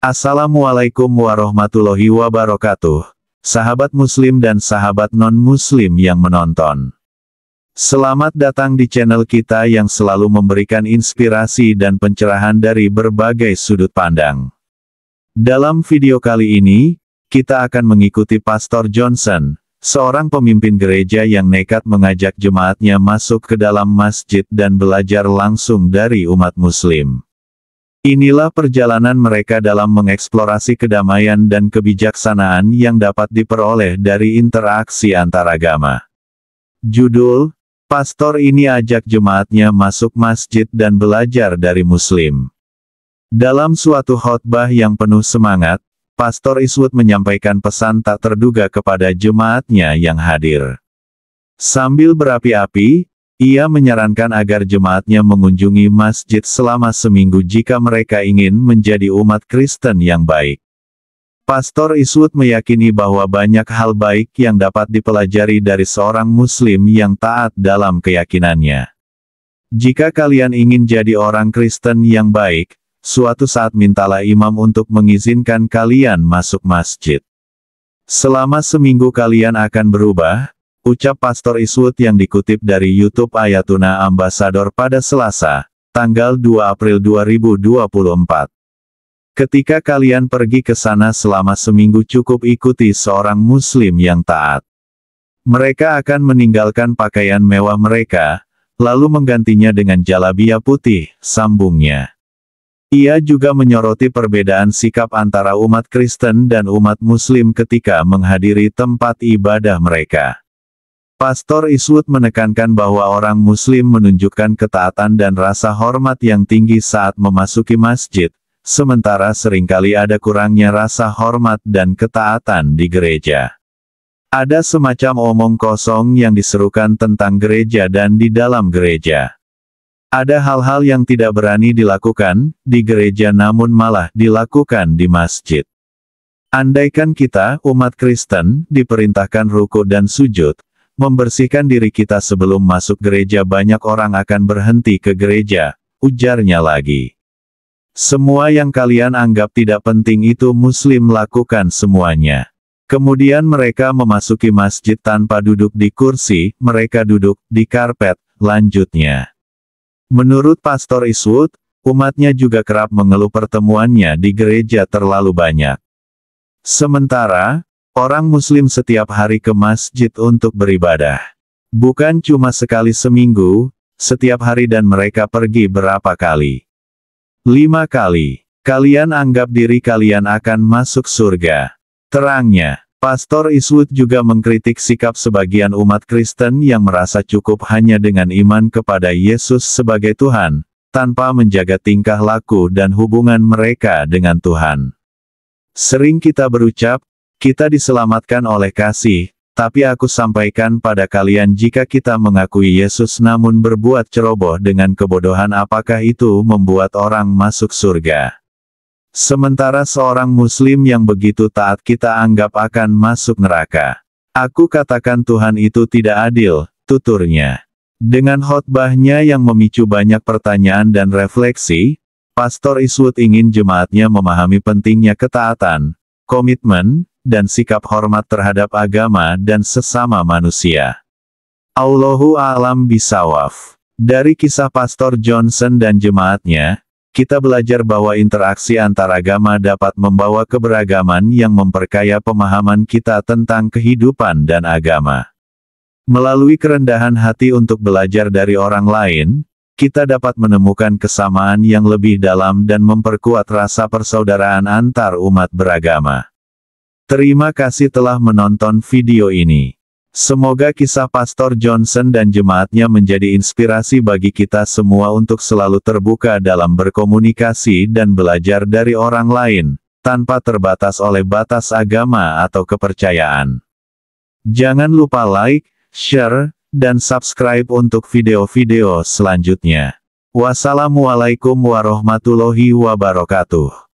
Assalamualaikum warahmatullahi wabarakatuh, sahabat muslim dan sahabat non-muslim yang menonton. Selamat datang di channel kita yang selalu memberikan inspirasi dan pencerahan dari berbagai sudut pandang. Dalam video kali ini, kita akan mengikuti Pastor Johnson, seorang pemimpin gereja yang nekat mengajak jemaatnya masuk ke dalam masjid dan belajar langsung dari umat muslim. Inilah perjalanan mereka dalam mengeksplorasi kedamaian dan kebijaksanaan yang dapat diperoleh dari interaksi antaragama. Judul, Pastor ini ajak jemaatnya masuk masjid dan belajar dari Muslim. Dalam suatu khotbah yang penuh semangat, Pastor Iswud menyampaikan pesan tak terduga kepada jemaatnya yang hadir. Sambil berapi-api, ia menyarankan agar jemaatnya mengunjungi masjid selama seminggu jika mereka ingin menjadi umat Kristen yang baik. Pastor Iswood meyakini bahwa banyak hal baik yang dapat dipelajari dari seorang Muslim yang taat dalam keyakinannya. Jika kalian ingin jadi orang Kristen yang baik, suatu saat mintalah imam untuk mengizinkan kalian masuk masjid. Selama seminggu kalian akan berubah, Ucap Pastor Iswut yang dikutip dari YouTube Ayatuna Ambassador pada Selasa, tanggal 2 April 2024. Ketika kalian pergi ke sana selama seminggu cukup ikuti seorang muslim yang taat. Mereka akan meninggalkan pakaian mewah mereka, lalu menggantinya dengan jalabia putih, sambungnya. Ia juga menyoroti perbedaan sikap antara umat Kristen dan umat Muslim ketika menghadiri tempat ibadah mereka. Pastor Iswud menekankan bahwa orang Muslim menunjukkan ketaatan dan rasa hormat yang tinggi saat memasuki masjid, sementara seringkali ada kurangnya rasa hormat dan ketaatan di gereja. Ada semacam omong kosong yang diserukan tentang gereja dan di dalam gereja. Ada hal-hal yang tidak berani dilakukan di gereja, namun malah dilakukan di masjid. Andaikan kita, umat Kristen, diperintahkan ruku dan sujud, membersihkan diri kita sebelum masuk gereja banyak orang akan berhenti ke gereja, ujarnya lagi. Semua yang kalian anggap tidak penting itu muslim lakukan semuanya. Kemudian mereka memasuki masjid tanpa duduk di kursi, mereka duduk di karpet, lanjutnya. Menurut Pastor Iswood, umatnya juga kerap mengeluh pertemuannya di gereja terlalu banyak. Sementara, Orang Muslim setiap hari ke masjid untuk beribadah. Bukan cuma sekali seminggu, setiap hari dan mereka pergi berapa kali? Lima kali. Kalian anggap diri kalian akan masuk surga. Terangnya, Pastor Iswood juga mengkritik sikap sebagian umat Kristen yang merasa cukup hanya dengan iman kepada Yesus sebagai Tuhan, tanpa menjaga tingkah laku dan hubungan mereka dengan Tuhan. Sering kita berucap, kita diselamatkan oleh kasih, tapi aku sampaikan pada kalian jika kita mengakui Yesus namun berbuat ceroboh dengan kebodohan apakah itu membuat orang masuk surga. Sementara seorang muslim yang begitu taat kita anggap akan masuk neraka. Aku katakan Tuhan itu tidak adil, tuturnya. Dengan khotbahnya yang memicu banyak pertanyaan dan refleksi, Pastor Iswood ingin jemaatnya memahami pentingnya ketaatan, komitmen, dan sikap hormat terhadap agama dan sesama manusia. Allahu alam bisawaf. Dari kisah Pastor Johnson dan jemaatnya, kita belajar bahwa interaksi antar agama dapat membawa keberagaman yang memperkaya pemahaman kita tentang kehidupan dan agama. Melalui kerendahan hati untuk belajar dari orang lain, kita dapat menemukan kesamaan yang lebih dalam dan memperkuat rasa persaudaraan antar umat beragama. Terima kasih telah menonton video ini. Semoga kisah Pastor Johnson dan jemaatnya menjadi inspirasi bagi kita semua untuk selalu terbuka dalam berkomunikasi dan belajar dari orang lain, tanpa terbatas oleh batas agama atau kepercayaan. Jangan lupa like, share, dan subscribe untuk video-video selanjutnya. Wassalamualaikum warahmatullahi wabarakatuh.